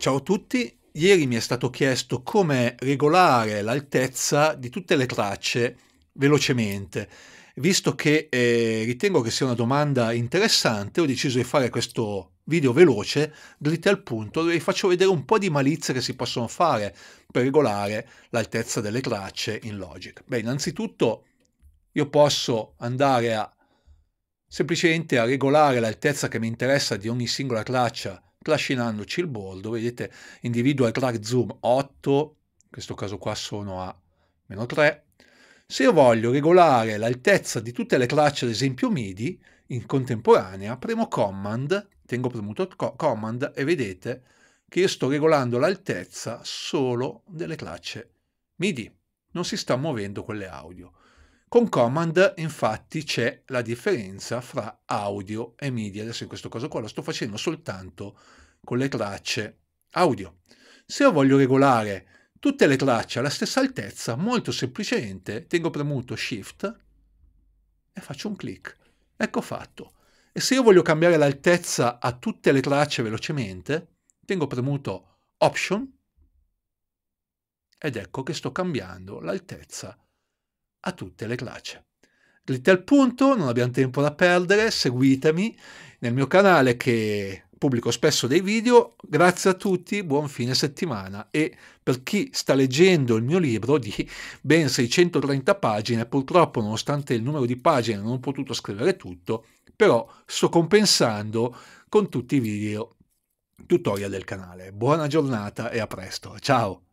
Ciao a tutti, ieri mi è stato chiesto come regolare l'altezza di tutte le tracce velocemente. Visto che eh, ritengo che sia una domanda interessante, ho deciso di fare questo video veloce, dritto al punto, dove vi faccio vedere un po' di malizie che si possono fare per regolare l'altezza delle tracce in Logic. Beh, innanzitutto io posso andare a semplicemente a regolare l'altezza che mi interessa di ogni singola traccia trascinandoci il bordo, vedete, individua il drag zoom 8, in questo caso qua sono a meno 3. Se io voglio regolare l'altezza di tutte le tracce, ad esempio MIDI, in contemporanea, premo Command, tengo premuto Command e vedete che io sto regolando l'altezza solo delle tracce MIDI. Non si sta muovendo quelle audio. Con Command infatti c'è la differenza fra audio e media. Adesso in questo caso qua lo sto facendo soltanto con le tracce audio. Se io voglio regolare tutte le tracce alla stessa altezza, molto semplicemente tengo premuto Shift e faccio un clic. Ecco fatto. E se io voglio cambiare l'altezza a tutte le tracce velocemente, tengo premuto Option ed ecco che sto cambiando l'altezza a tutte le classi. Dritti al punto, non abbiamo tempo da perdere, seguitemi nel mio canale che pubblico spesso dei video. Grazie a tutti, buon fine settimana e per chi sta leggendo il mio libro di ben 630 pagine, purtroppo nonostante il numero di pagine non ho potuto scrivere tutto, però sto compensando con tutti i video tutorial del canale. Buona giornata e a presto. Ciao!